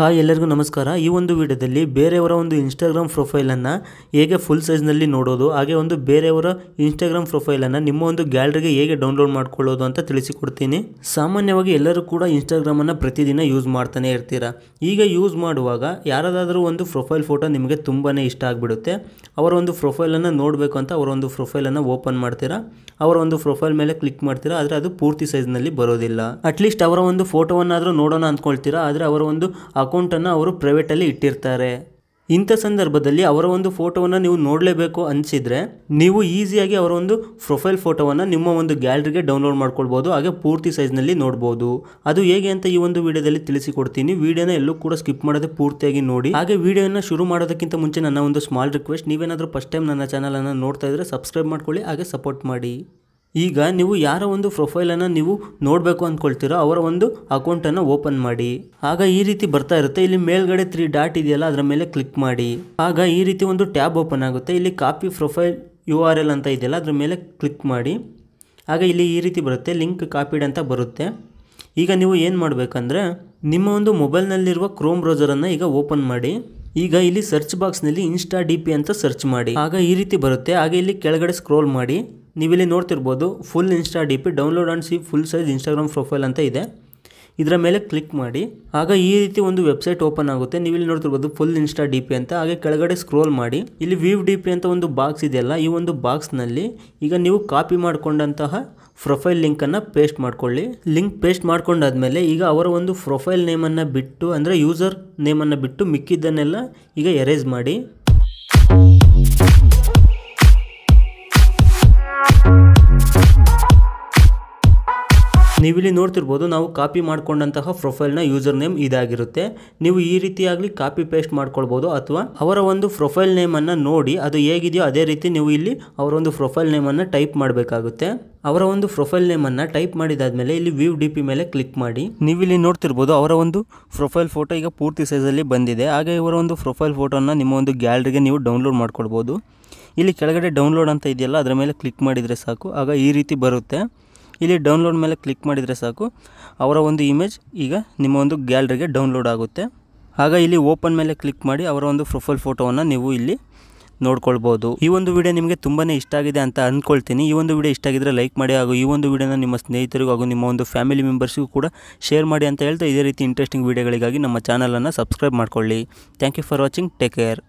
ಹಾ ಎಲ್ಲರಿಗೂ ನಮಸ್ಕಾರ ಈ ಒಂದು ವಿಡಿಯೋದಲ್ಲಿ ಬೇರೆಯವರ ಒಂದು ಇನ್ಸ್ಟಾಗ್ರಾಮ್ ಪ್ರೊಫೈಲನ್ನು ಹೇಗೆ ಫುಲ್ ಸೈಜ್ನಲ್ಲಿ ನೋಡೋದು ಹಾಗೆ ಒಂದು ಬೇರೆಯವರ ಇನ್ಸ್ಟಾಗ್ರಾಮ್ ಪ್ರೊಫೈಲನ್ನು ನಿಮ್ಮ ಒಂದು ಗ್ಯಾಲರಿಗೆ ಹೇಗೆ ಡೌನ್ಲೋಡ್ ಮಾಡ್ಕೊಳ್ಳೋದು ಅಂತ ತಿಳಿಸಿಕೊಡ್ತೀನಿ ಸಾಮಾನ್ಯವಾಗಿ ಎಲ್ಲರೂ ಕೂಡ ಇನ್ಸ್ಟಾಗ್ರಾಮನ್ನು ಪ್ರತಿದಿನ ಯೂಸ್ ಮಾಡ್ತಾನೆ ಇರ್ತೀರ ಈಗ ಯೂಸ್ ಮಾಡುವಾಗ ಯಾರದಾದರೂ ಒಂದು ಪ್ರೊಫೈಲ್ ಫೋಟೋ ನಿಮಗೆ ತುಂಬಾ ಇಷ್ಟ ಆಗಿಬಿಡುತ್ತೆ ಅವರ ಒಂದು ಪ್ರೊಫೈಲನ್ನು ನೋಡಬೇಕು ಅಂತ ಅವರ ಒಂದು ಪ್ರೊಫೈಲನ್ನು ಓಪನ್ ಮಾಡ್ತೀರಾ ಅವರ ಒಂದು ಪ್ರೊಫೈಲ್ ಮೇಲೆ ಕ್ಲಿಕ್ ಮಾಡ್ತೀರಾ ಆದರೆ ಅದು ಪೂರ್ತಿ ಸೈಜ್ನಲ್ಲಿ ಬರೋದಿಲ್ಲ ಅಟ್ಲೀಸ್ಟ್ ಅವರ ಒಂದು ಫೋಟೋವನ್ನಾದರೂ ನೋಡೋಣ ಅಂದ್ಕೊಳ್ತೀರಾ ಆದರೆ ಅವರ ಒಂದು ಅಕೌಂಟನ್ನು ಅವರು ಪ್ರೈವೇಟಲ್ಲಿ ಇಟ್ಟಿರ್ತಾರೆ ಇಂಥ ಸಂದರ್ಭದಲ್ಲಿ ಅವರ ಒಂದು ಫೋಟೋವನ್ನು ನೀವು ನೋಡಲೇಬೇಕು ಅನಿಸಿದರೆ ನೀವು ಈಸಿಯಾಗಿ ಅವರ ಒಂದು ಪ್ರೊಫೈಲ್ ಫೋಟೋವನ್ನು ನಿಮ್ಮ ಒಂದು ಗ್ಯಾಲರಿಗೆ ಡೌನ್ಲೋಡ್ ಮಾಡ್ಕೊಳ್ಬೋದು ಹಾಗೆ ಪೂರ್ತಿ ಸೈಜ್ನಲ್ಲಿ ನೋಡ್ಬೋದು ಅದು ಹೇಗೆ ಅಂತ ಈ ಒಂದು ವಿಡಿಯೋದಲ್ಲಿ ತಿಳಿಸಿಕೊಡ್ತೀನಿ ವಿಡಿಯೋನ ಎಲ್ಲೂ ಕೂಡ ಸ್ಕಿಪ್ ಮಾಡೋದೇ ಪೂರ್ತಿಯಾಗಿ ನೋಡಿ ಹಾಗೆ ವಿಡಿಯೋನ ಶುರು ಮಾಡೋದಕ್ಕಿಂತ ಮುಂಚೆ ನನ್ನ ಒಂದು ಸ್ಮಾಲ್ ರಿಕ್ವೆಸ್ಟ್ ನೀವೇನಾದರೂ ಫಸ್ಟ್ ಟೈಮ್ ನನ್ನ ಚಾನಲನ್ನು ನೋಡ್ತಾ ಇದ್ದರೆ ಸಬ್ಸ್ಕ್ರೈಬ್ ಮಾಡ್ಕೊಳ್ಳಿ ಹಾಗೆ ಸಪೋರ್ಟ್ ಮಾಡಿ ಈಗ ನೀವು ಯಾರ ಒಂದು ಪ್ರೊಫೈಲನ್ನು ನೀವು ನೋಡಬೇಕು ಅಂದ್ಕೊಳ್ತೀರೋ ಅವರ ಒಂದು ಅಕೌಂಟನ್ನು ಓಪನ್ ಮಾಡಿ ಆಗ ಈ ರೀತಿ ಬರ್ತಾ ಇರುತ್ತೆ ಇಲ್ಲಿ ಮೇಲ್ಗಡೆ ತ್ರೀ ಡಾಟ್ ಇದೆಯಲ್ಲ ಅದರ ಮೇಲೆ ಕ್ಲಿಕ್ ಮಾಡಿ ಆಗ ಈ ರೀತಿ ಒಂದು ಟ್ಯಾಬ್ ಓಪನ್ ಆಗುತ್ತೆ ಇಲ್ಲಿ copy profile U R L ಅಂತ ಇದೆಯಲ್ಲ ಅದರ ಮೇಲೆ ಕ್ಲಿಕ್ ಮಾಡಿ ಆಗ ಇಲ್ಲಿ ಈ ರೀತಿ ಬರುತ್ತೆ ಲಿಂಕ್ ಕಾಪಿಡ್ ಅಂತ ಬರುತ್ತೆ ಈಗ ನೀವು ಏನು ಮಾಡಬೇಕಂದ್ರೆ ನಿಮ್ಮ ಒಂದು ಮೊಬೈಲ್ನಲ್ಲಿರುವ ಕ್ರೋಮ್ ಬ್ರೌಸರನ್ನು ಈಗ ಓಪನ್ ಮಾಡಿ ಈಗ ಇಲ್ಲಿ ಸರ್ಚ್ ಬಾಕ್ಸ್ನಲ್ಲಿ ಇನ್ಸ್ಟಾ ಡಿ ಪಿ ಅಂತ ಸರ್ಚ್ ಮಾಡಿ ಆಗ ಈ ರೀತಿ ಬರುತ್ತೆ ಹಾಗೆ ಇಲ್ಲಿ ಕೆಳಗಡೆ ಸ್ಕ್ರೋಲ್ ಮಾಡಿ ನೀವಿಲ್ಲಿ ನೋಡ್ತಿರ್ಬೋದು full insta D P download and see full size Instagram profile ಅಂತ ಇದೆ ಇದರ ಮೇಲೆ ಕ್ಲಿಕ್ ಮಾಡಿ ಆಗ ಈ ರೀತಿ ಒಂದು ವೆಬ್ಸೈಟ್ ಓಪನ್ ಆಗುತ್ತೆ ನೀವು ಇಲ್ಲಿ ನೋಡ್ತಿರ್ಬೋದು ಫುಲ್ ಇನ್ಸ್ಟಾ ಡಿ ಪಿ ಅಂತ ಹಾಗೆ ಕೆಳಗಡೆ ಸ್ಕ್ರೋಲ್ ಮಾಡಿ ಇಲ್ಲಿ ವಿವ್ ಡಿ ಪಿ ಅಂತ ಒಂದು ಬಾಕ್ಸ್ ಇದೆಯಲ್ಲ ಈ ಒಂದು ಬಾಕ್ಸ್ನಲ್ಲಿ ಈಗ ನೀವು ಕಾಪಿ ಮಾಡಿಕೊಂಡಂತಹ ಪ್ರೊಫೈಲ್ ಲಿಂಕನ್ನು ಪೇಸ್ಟ್ ಮಾಡ್ಕೊಳ್ಳಿ ಲಿಂಕ್ ಪೇಸ್ಟ್ ಮಾಡ್ಕೊಂಡಾದ್ಮೇಲೆ ಈಗ ಅವರ ಒಂದು ಪ್ರೊಫೈಲ್ ನೇಮನ್ನು ಬಿಟ್ಟು ಅಂದರೆ ಯೂಸರ್ ನೇಮನ್ನು ಬಿಟ್ಟು ಮಿಕ್ಕಿದ್ದನ್ನೆಲ್ಲ ಈಗ ಎರೇಸ್ ಮಾಡಿ ನೀವಿಲ್ಲಿ ನೋಡ್ತಿರ್ಬೋದು ನಾವು ಕಾಪಿ ಮಾಡಿಕೊಂಡಂತಹ ಪ್ರೊಫೈಲ್ನ ಯೂಸರ್ ನೇಮ್ ಇದಾಗಿರುತ್ತೆ ನೀವು ಈ ರೀತಿಯಾಗಲಿ ಕಾಪಿ ಪೇಸ್ಟ್ ಮಾಡ್ಕೊಳ್ಬೋದು ಅಥವಾ ಅವರ ಒಂದು ಪ್ರೊಫೈಲ್ ನೇಮನ್ನು ನೋಡಿ ಅದು ಹೇಗಿದೆಯೋ ಅದೇ ರೀತಿ ನೀವು ಇಲ್ಲಿ ಅವರ ಒಂದು ಪ್ರೊಫೈಲ್ ನೇಮನ್ನು ಟೈಪ್ ಮಾಡಬೇಕಾಗುತ್ತೆ ಅವರ ಒಂದು ಪ್ರೊಫೈಲ್ ನೇಮನ್ನು ಟೈಪ್ ಮೇಲೆ ಇಲ್ಲಿ ವ್ಯೂ ಡಿ ಪಿ ಮೇಲೆ ಕ್ಲಿಕ್ ಮಾಡಿ ನೀವು ಇಲ್ಲಿ ನೋಡ್ತಿರ್ಬೋದು ಅವರ ಒಂದು ಪ್ರೊಫೈಲ್ ಫೋಟೋ ಈಗ ಪೂರ್ತಿ ಸೈಜಲ್ಲಿ ಬಂದಿದೆ ಹಾಗೆ ಇವರ ಒಂದು ಪ್ರೊಫೈಲ್ ಫೋಟೋನ ನಿಮ್ಮ ಒಂದು ಗ್ಯಾಲರಿಗೆ ನೀವು ಡೌನ್ಲೋಡ್ ಮಾಡ್ಕೊಳ್ಬೋದು ಇಲ್ಲಿ ಕೆಳಗಡೆ ಡೌನ್ಲೋಡ್ ಅಂತ ಇದೆಯಲ್ಲ ಅದರ ಮೇಲೆ ಕ್ಲಿಕ್ ಮಾಡಿದರೆ ಸಾಕು ಆಗ ಈ ರೀತಿ ಬರುತ್ತೆ ಇಲ್ಲಿ ಡೌನ್ಲೋಡ್ ಮೇಲೆ ಕ್ಲಿಕ್ ಮಾಡಿದರೆ ಸಾಕು ಅವರ ಒಂದು ಇಮೇಜ್ ಈಗ ನಿಮ್ಮ ಒಂದು ಗ್ಯಾಲರಿಗೆ ಡೌನ್ಲೋಡ್ ಆಗುತ್ತೆ ಆಗ ಇಲ್ಲಿ ಓಪನ್ ಮೇಲೆ ಕ್ಲಿಕ್ ಮಾಡಿ ಅವರ ಒಂದು ಪ್ರೊಫೈಲ್ ಫೋಟೋವನ್ನು ನೀವು ಇಲ್ಲಿ ನೋಡ್ಕೊಳ್ಬೋದು ಈ ಒಂದು ವಿಡಿಯೋ ನಿಮಗೆ ತುಂಬಾ ಇಷ್ಟ ಆಗಿದೆ ಅಂತ ಅಂದ್ಕೊಳ್ತೀನಿ ಈ ಒಂದು ವಿಡಿಯೋ ಇಷ್ಟ ಆಗಿದ್ರೆ ಲೈಕ್ ಮಾಡಿ ಹಾಗೂ ಈ ಒಂದು ವಿಡಿಯೋನ ನಿಮ್ಮ ಸ್ನೇಹಿತರಿಗೂ ಹಾಗೂ ನಿಮ್ಮ ಒಂದು ಫ್ಯಾಮಿಲಿ ಮೆಂಬರ್ಸ್ಗೂ ಕೂಡ ಶೇರ್ ಮಾಡಿ ಅಂತ ಹೇಳ್ತಾ ಇದೇ ರೀತಿ ಇಂಟ್ರೆಸ್ಟಿಂಗ್ ವಿಡಿಯೋಗಳಿಗಾಗಿ ನಮ್ಮ ಚಾನಲನ್ನು ಸಬ್ಸ್ಕ್ರೈಬ್ ಮಾಡ್ಕೊಳ್ಳಿ thank you for watching take care